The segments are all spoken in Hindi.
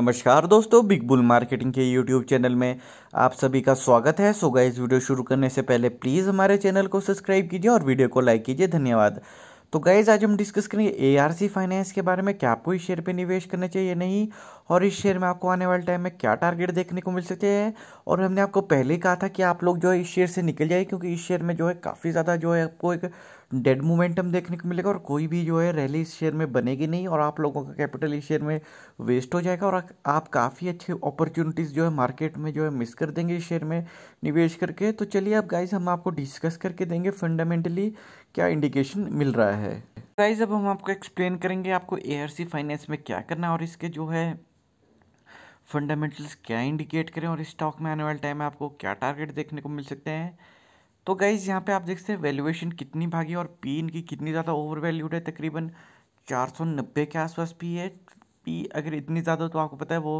नमस्कार दोस्तों बिग बुल मार्केटिंग के यूट्यूब चैनल में आप सभी का स्वागत है सो गाइस वीडियो शुरू करने से पहले प्लीज़ हमारे चैनल को सब्सक्राइब कीजिए और वीडियो को लाइक कीजिए धन्यवाद तो गाइज आज हम डिस्कस करेंगे एआरसी फाइनेंस के बारे में क्या आपको इस शेयर पे निवेश करना चाहिए नहीं और इस शेयर में आपको आने वाले टाइम में क्या टारगेट देखने को मिल सकते हैं और हमने आपको पहले ही कहा था कि आप लोग जो है इस शेयर से निकल जाए क्योंकि इस शेयर में जो है काफ़ी ज़्यादा जो है आपको एक डेड मोमेंटम देखने को मिलेगा और कोई भी जो है रैली इस शेयर में बनेगी नहीं और आप लोगों का कैपिटल इस शेयर में वेस्ट हो जाएगा और आप काफ़ी अच्छे अपॉर्चुनिटीज़ जो है मार्केट में जो है मिस कर देंगे इस शेयर में निवेश करके तो चलिए अब गाइज हम आपको डिस्कस करके देंगे फंडामेंटली क्या इंडिकेशन मिल रहा है गाइज अब हम आपको एक्सप्लेन करेंगे आपको ए फाइनेंस में क्या करना है और इसके जो है फंडामेंटल्स क्या इंडिकेट करें और इस स्टॉक में आने वाले टाइम में आपको क्या टारगेट देखने को मिल सकते हैं तो गाइज़ यहाँ पे आप देख सकते हैं वैल्यूएशन कितनी भागी और पी इनकी कितनी ज़्यादा ओवर वैल्यूड है तकरीबन चार सौ नब्बे के आसपास पी है पी अगर इतनी ज़्यादा तो आपको पता है वो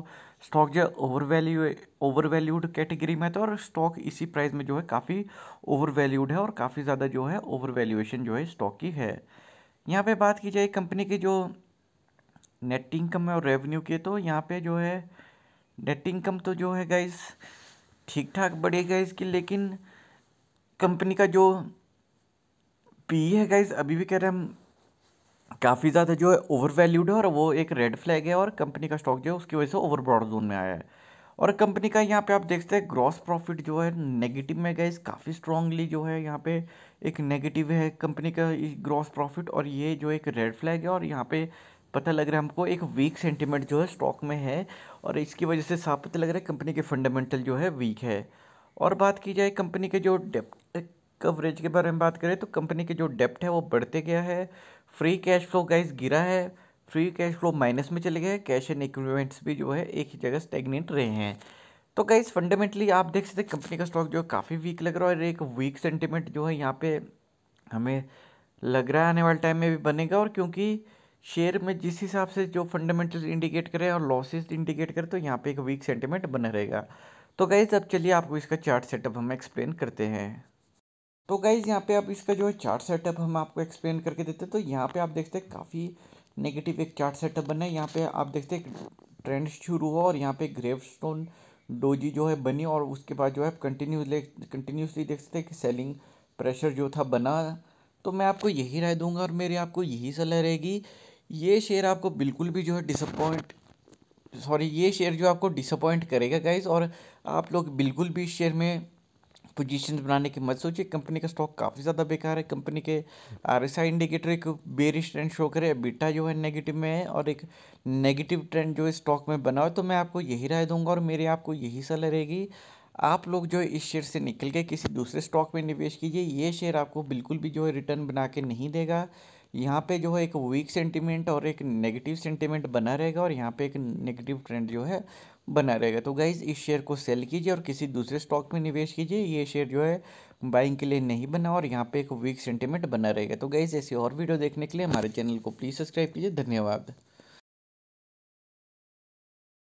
स्टॉक जो over value over valued category में है तो और स्टॉक इसी प्राइस में जो है काफ़ी ओवर वैल्यूड है और काफ़ी ज़्यादा जो है ओवर वैल्यूएशन जो है स्टॉक की है यहाँ पर बात की जाए कंपनी की जो नेट इनकम है और रेवन्यू की तो यहाँ पर जो है नेट इनकम तो जो है गाइज़ ठीक ठाक बढ़ी गाइज़ की लेकिन कंपनी का जो पी है गाइज अभी भी कह रहे हैं हम काफ़ी ज़्यादा जो है ओवर वैल्यूड है और वो एक रेड फ्लैग है और कंपनी का स्टॉक जो है उसकी वजह से ओवर ब्रॉड जोन में आया है और कंपनी का यहाँ पे आप देखते हैं ग्रॉस प्रॉफिट जो है नेगेटिव में गाइज काफ़ी स्ट्रांगली जो है यहाँ पे एक नेगेटिव है कंपनी का ग्रॉस प्रॉफिट और ये जो एक रेड फ्लैग है और यहाँ पे पता लग रहा है हमको एक वीक सेंटिमेंट जो है स्टॉक में है और इसकी वजह से साफ पता लग रहा है कंपनी के फंडामेंटल जो है वीक है और बात की जाए कंपनी के जो डेप्ट कवरेज के बारे में बात करें तो कंपनी के जो डेप्ट है वो बढ़ते गया है फ्री कैश फ्लो गाइज गिरा है फ्री कैश फ्लो माइनस में चले गए कैश एंड इक्विपमेंट्स भी जो है एक ही जगह स्टेगनेट रहे हैं तो गाइज फंडामेंटली आप देख सकते कंपनी का स्टॉक जो है काफ़ी वीक लग रहा है और एक वीक सेंटिमेंट जो है यहाँ पे हमें लग रहा है आने वाले टाइम में भी बनेगा और क्योंकि शेयर में जिस हिसाब से जो फंडामेंटल इंडिकेट करे और लॉसेस इंडिकेट करे तो यहाँ पे एक वीक सेंटिमेंट बना रहेगा तो गाइज अब चलिए आपको इसका चार्ट सेटअप हम एक्सप्लेन करते हैं तो गाइज़ यहाँ पे आप इसका जो है चार्ट सेटअप हम आपको एक्सप्लेन करके देते हैं तो यहाँ पे आप देखते हैं काफ़ी नेगेटिव एक चार्ट सेटअप बना है यहाँ पे आप देखते हैं ट्रेंड शुरू हुआ और यहाँ पे ग्रेव स्टोन डोजी जो है बनी और उसके बाद जो है कंटिन्यूसली कंटिन्यूसली देख सकते हैं कि सेलिंग प्रेशर जो था बना तो मैं आपको यही राय दूंगा और मेरी आपको यही सलाह रहेगी ये शेयर आपको बिल्कुल भी जो है डिसअपॉइंट सॉरी ये शेयर जो आपको डिसअपॉइंट करेगा गाइज और आप लोग बिल्कुल भी इस शेयर में पोजीशन बनाने की मत सोचिए कंपनी का स्टॉक काफ़ी ज़्यादा बेकार है कंपनी के आर एस आई इंडिकेटर एक बेरिश ट्रेंड शो करे बीटा जो है नेगेटिव में है और एक नेगेटिव ट्रेंड जो है स्टॉक में बना है तो मैं आपको यही राय दूंगा और मेरी आपको यही सलाह रहेगी आप लोग जो है इस शेयर से निकल के किसी दूसरे स्टॉक में निवेश कीजिए ये शेयर आपको बिल्कुल भी जो है रिटर्न बना के नहीं देगा यहाँ पे जो है एक वीक सेंटीमेंट और एक नेगेटिव सेंटीमेंट बना रहेगा और यहाँ पे एक नेगेटिव ट्रेंड जो है बना रहेगा तो गाइज़ इस शेयर को सेल कीजिए और किसी दूसरे स्टॉक में निवेश कीजिए ये शेयर जो है बाइंग के लिए नहीं बना और यहाँ पे एक वीक सेंटीमेंट बना रहेगा तो गाइज़ ऐसी और वीडियो देखने के लिए हमारे चैनल को प्लीज़ सब्सक्राइब कीजिए धन्यवाद